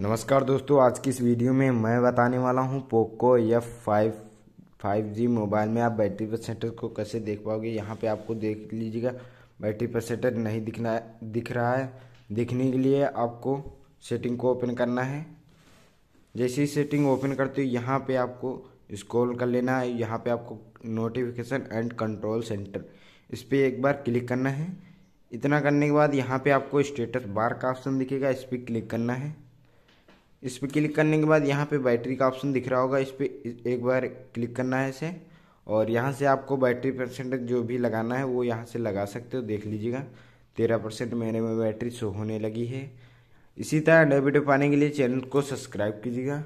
नमस्कार दोस्तों आज की इस वीडियो में मैं बताने वाला हूं Poco F five five G mobile में आप बैटरी परसेंटेज को कैसे देख पाओगे यहां पे आपको देख लीजिएगा बैटरी परसेंटेज नहीं दिखना दिख रहा है दिखने के लिए आपको सेटिंग को ओपन करना है जैसे ही सेटिंग ओपन करते हो यहाँ पर आपको स्क्रॉल कर लेना है यहाँ पर आपको नोटिफिकेशन एंड कंट्रोल सेंटर इस पर एक बार क्लिक करना है इतना करने के बाद यहाँ पर आपको स्टेटस बार का ऑप्शन दिखेगा इस पर क्लिक करना है इस पर क्लिक करने के बाद यहाँ पे बैटरी का ऑप्शन दिख रहा होगा इस पर एक बार क्लिक करना है इसे और यहाँ से आपको बैटरी परसेंटेज जो भी लगाना है वो यहाँ से लगा सकते हो देख लीजिएगा तेरह परसेंट मेरे में बैटरी शो होने लगी है इसी तरह वीडियो पाने के लिए चैनल को सब्सक्राइब कीजिएगा